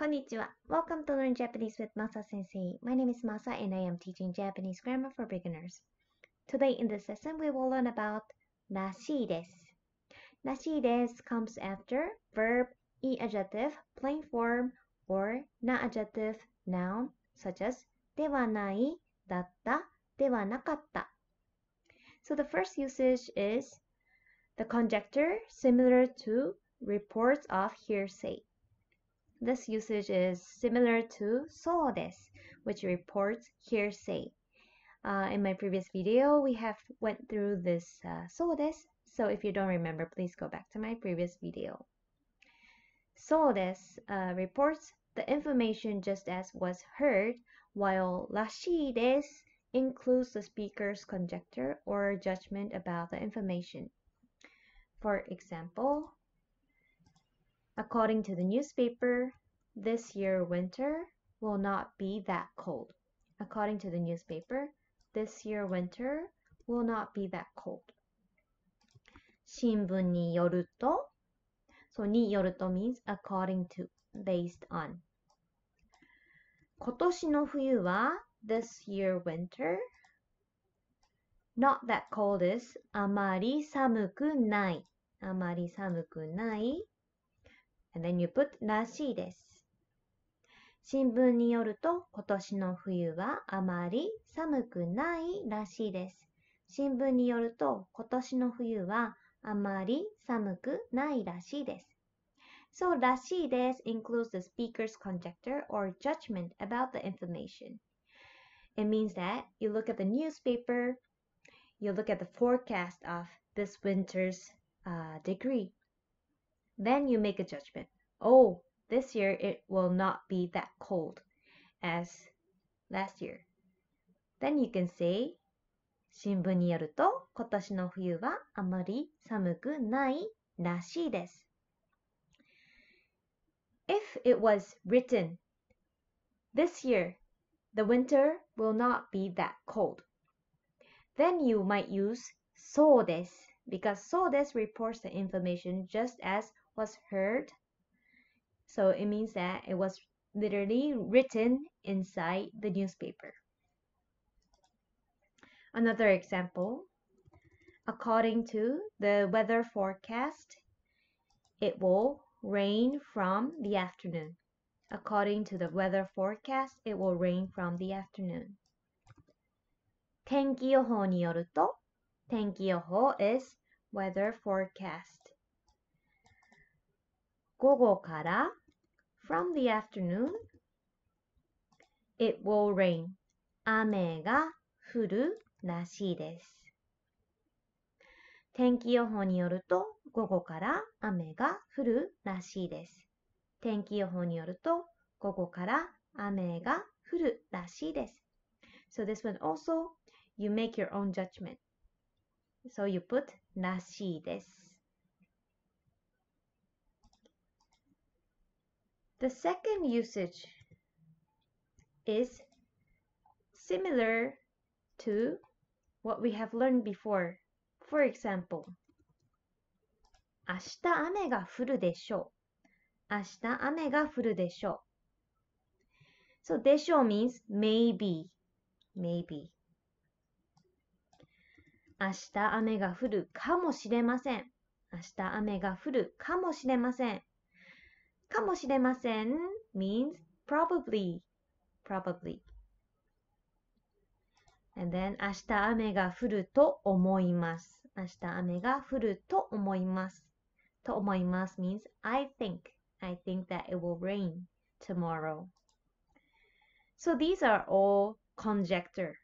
Konnichiwa. Welcome to Learn Japanese with Masa Sensei. My name is Masa and I am teaching Japanese grammar for beginners. Today in this lesson, we will learn about nashi desu. Nashi desu comes after verb, e adjective, plain form, or na adjective, noun, such as datta, ではない、だった、ではなかった. So the first usage is the conjecture, similar to, reports of hearsay. This usage is similar to so des, which reports hearsay. Uh, in my previous video, we have went through this uh, so des, so if you don't remember, please go back to my previous video. So des uh, reports the information just as was heard, while lashides includes the speaker's conjecture or judgment about the information. For example, according to the newspaper, this year winter will not be that cold. According to the newspaper, this year winter will not be that cold. 新聞によると so によると means according to, based on. 今年の冬は this year winter not that cold is あまり寒くないあまり寒くない。And then you put らしいです。新聞によると今年の冬はあまり寒くないらしいです。新聞によると今年の冬はあまり寒くないらしいです。So らしいです includes the speaker's conjecture or judgment about the information. It means that you look at the newspaper, you look at the forecast of this winter's a degree. Then you make a judgment. Oh, this year it will not be that cold as last year. Then you can say 新聞によると今年の冬はあまり寒くないらしいです。If it was written, this year the winter will not be that cold, then you might use そうです because Sodes reports the information just as was heard. So it means that it was literally written inside the newspaper. Another example, according to the weather forecast, it will rain from the afternoon. According to the weather forecast, it will rain from the afternoon. 天気予報によると天気予報 is weather forecast 午後から from the afternoon it will rain 雨が降るらしいです天気予報によると午後から雨が降るらしいです天気予報によると午後から雨が降るらしいです So this one also you make your own judgment So you put nashi desu. The second usage is similar to what we have learned before. For example, 明日雨が降るでしょう。明日雨が降るでしょう。So desho means maybe, maybe. 明日雨が降るかもしれません。明日雨が降るかもしれません。かもしれません means probably, probably. And then 明日雨が降ると思います。明日雨が降ると思います。と思います means I think, I think that it will rain tomorrow. So these are all conjecture.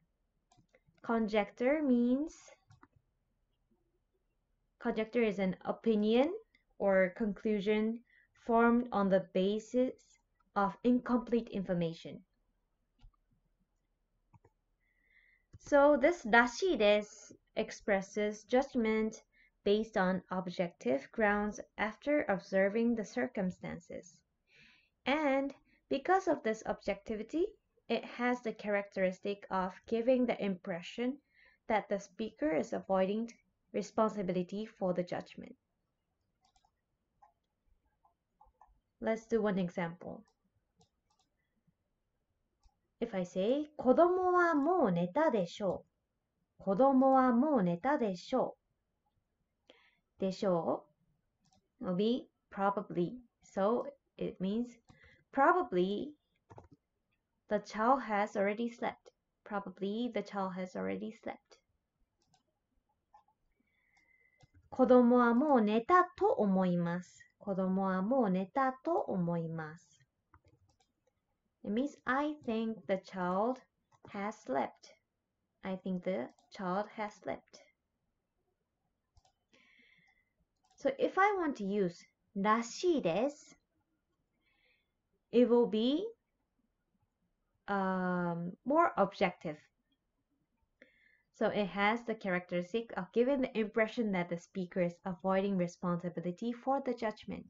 Conjecture means Conjecture is an opinion or conclusion formed on the basis of incomplete information. So this dashi dashides expresses judgment based on objective grounds after observing the circumstances. And because of this objectivity, it has the characteristic of giving the impression that the speaker is avoiding responsibility for the judgment. Let's do one example. If I say 子供はもう寝たでしょう。子供はもう寝たでしょう。でしょう will be probably. So it means probably the child has already slept. Probably the child has already slept. 子供はもう寝たと思います。子供はもう寝たと思います。It means I think the child has slept. I think the child has slept. So if I want to use らしいです it will be um, more objective. So it has the characteristic of giving the impression that the speaker is avoiding responsibility for the judgment.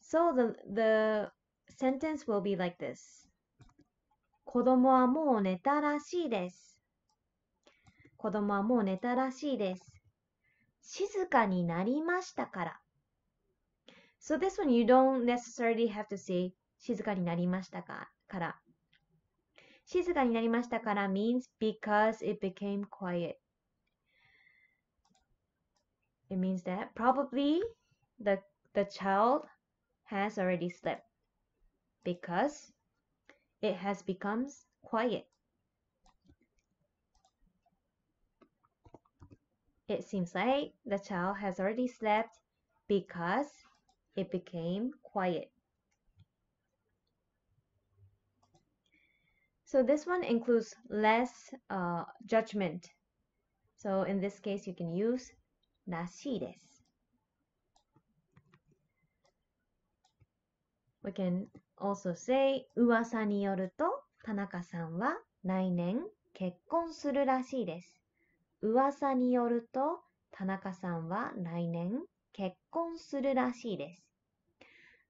So the, the sentence will be like this. 子供はもう寝たらしいです。子供はもう寝たらしいです。静かになりましたから。So this one you don't necessarily have to say 静かになりましたかから。静かになりましたから means because it became quiet. It means that probably the, the child has already slept because it has become quiet. It seems like the child has already slept because it became quiet. So this one includes less uh, judgment. So in this case, you can use "nasides." We can also say 噂によると田中さんは来年結婚するらしいです。噂によると田中さんは来年結婚するらしいです。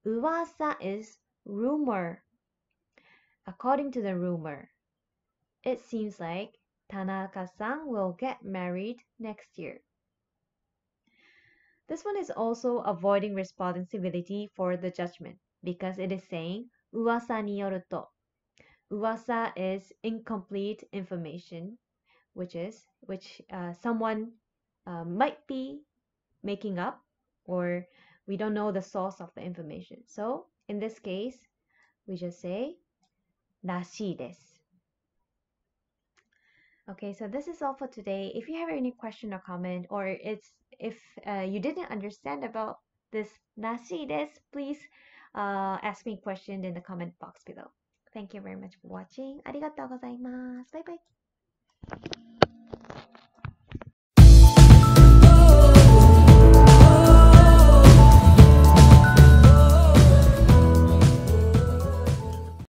噂 is rumor According to the rumor, it seems like Tanaka-san will get married next year. This one is also avoiding responsibility for the judgment because it is saying "uwasa ni Uwasa is incomplete information, which is which uh, someone uh, might be making up or we don't know the source of the information. So in this case, we just say らしいです。Okay, so this is all for today. If you have any question or comment, or it's if uh, you didn't understand about this らしいです, please uh, ask me question in the comment box below. Thank you very much for watching. bye.